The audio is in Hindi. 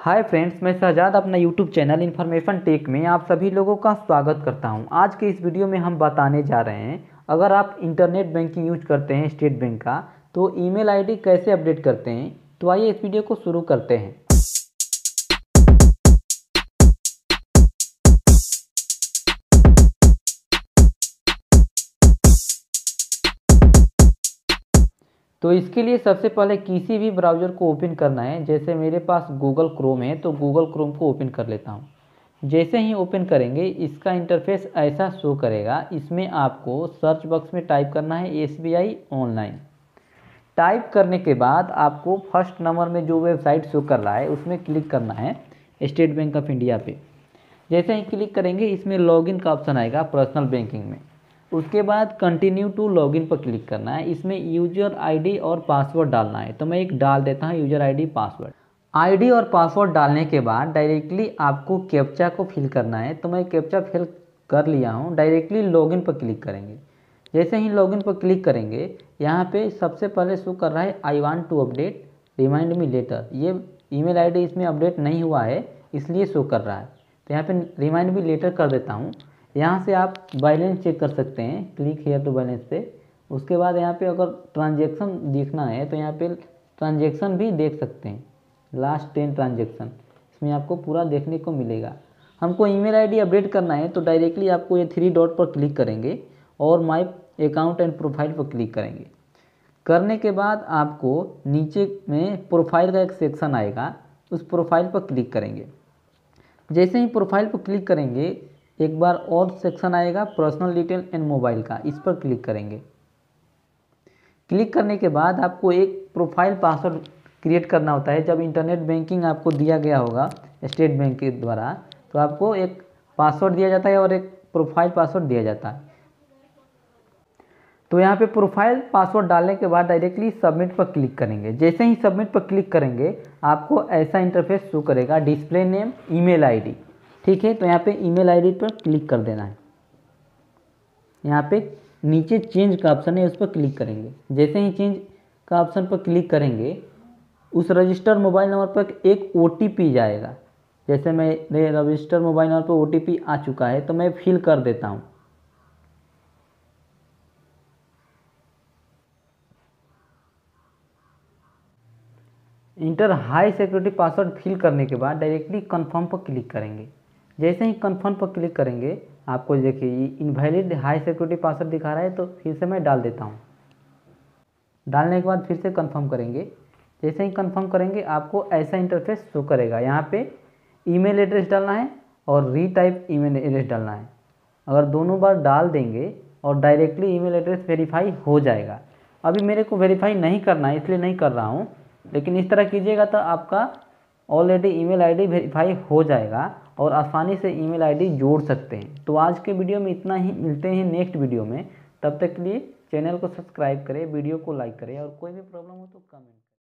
हाय फ्रेंड्स मैं शहजाद अपना यूट्यूब चैनल इन्फॉर्मेशन टेक में आप सभी लोगों का स्वागत करता हूं आज के इस वीडियो में हम बताने जा रहे हैं अगर आप इंटरनेट बैंकिंग यूज करते हैं स्टेट बैंक का तो ईमेल आईडी कैसे अपडेट करते हैं तो आइए इस वीडियो को शुरू करते हैं तो इसके लिए सबसे पहले किसी भी ब्राउज़र को ओपन करना है जैसे मेरे पास गूगल क्रोम है तो गूगल क्रोम को ओपन कर लेता हूँ जैसे ही ओपन करेंगे इसका इंटरफेस ऐसा शो करेगा इसमें आपको सर्च बॉक्स में टाइप करना है S B I online type करने के बाद आपको फर्स्ट नंबर में जो वेबसाइट शो कर रहा है उसमें क्लिक करना है स्टेट बैंक ऑफ इंडिया पे जैसे ही क्लिक करेंगे इसमें लॉगिन का ऑप्शन आएगा पर्सनल बैंकिंग में उसके बाद कंटिन्यू टू लॉगिन पर क्लिक करना है इसमें यूजर आईडी और पासवर्ड डालना है तो मैं एक डाल देता हूँ यूजर आईडी पासवर्ड आईडी और पासवर्ड डालने के बाद डायरेक्टली आपको कैप्चा को फिल करना है तो मैं कैप्चा फिल कर लिया हूँ डायरेक्टली लॉगिन पर क्लिक करेंगे जैसे ही लॉगिन पर क्लिक करेंगे यहाँ पर सबसे पहले शो कर रहा है I want to update remind me later ये ई मेल इसमें अपडेट नहीं हुआ है इसलिए शो कर रहा है तो यहाँ पर रिमाइंड मी लेटर कर देता हूँ यहाँ से आप बैलेंस चेक कर सकते हैं क्लिक हेयर टू बैलेंस पे उसके बाद यहाँ पे अगर ट्रांजेक्शन देखना है तो यहाँ पे ट्रांजेक्शन भी देख सकते हैं लास्ट टेन ट्रांजेक्शन इसमें आपको पूरा देखने को मिलेगा हमको ईमेल आईडी अपडेट करना है तो डायरेक्टली आपको ये थ्री डॉट पर क्लिक करेंगे और माई अकाउंट एंड प्रोफाइल पर क्लिक करेंगे करने के बाद आपको नीचे में प्रोफाइल का एक सेक्शन आएगा उस प्रोफाइल पर क्लिक करेंगे जैसे ही प्रोफाइल पर क्लिक करेंगे एक बार और सेक्शन आएगा पर्सनल डिटेल एंड मोबाइल का इस पर क्लिक करेंगे क्लिक करने के बाद आपको एक प्रोफाइल पासवर्ड क्रिएट करना होता है जब इंटरनेट बैंकिंग आपको दिया गया होगा स्टेट बैंक के द्वारा तो आपको एक पासवर्ड दिया जाता है और एक प्रोफाइल पासवर्ड दिया जाता है तो यहाँ पे प्रोफाइल पासवर्ड डालने के बाद डायरेक्टली सबमिट पर क्लिक करेंगे जैसे ही सबमिट पर क्लिक करेंगे आपको ऐसा इंटरफेस शो करेगा डिस्प्ले नेम ईमेल आईडी ठीक है तो यहाँ पे ईमेल आईडी पर क्लिक कर देना है यहाँ पे नीचे चेंज का ऑप्शन है उस पर क्लिक करेंगे जैसे ही चेंज का ऑप्शन पर क्लिक करेंगे उस रजिस्टर मोबाइल नंबर पर एक ओ जाएगा जैसे मैं रजिस्टर मोबाइल नंबर पर ओ आ चुका है तो मैं फिल कर देता हूँ enter high security password fill करने के बाद डायरेक्टली कन्फर्म पर क्लिक करेंगे जैसे ही कन्फर्म पर क्लिक करेंगे आपको देखिए इनवैलिड हाई सिक्योरिटी पासवर्ड दिखा रहा है तो फिर से मैं डाल देता हूँ डालने के बाद फिर से कन्फर्म करेंगे जैसे ही कन्फर्म करेंगे आपको ऐसा इंटरफेस शो करेगा यहाँ पे ईमेल एड्रेस डालना है और रीटाइप ईमेल एड्रेस डालना है अगर दोनों बार डाल देंगे और डायरेक्टली ईमेल एड्रेस वेरीफाई हो जाएगा अभी मेरे को वेरीफाई नहीं करना है इसलिए नहीं कर रहा हूँ लेकिन इस तरह कीजिएगा तो आपका ऑलरेडी ईमेल आईडी वेरीफाई हो जाएगा और आसानी से ईमेल आईडी जोड़ सकते हैं तो आज के वीडियो में इतना ही मिलते हैं नेक्स्ट वीडियो में तब तक के लिए चैनल को सब्सक्राइब करें वीडियो को लाइक करें और कोई भी प्रॉब्लम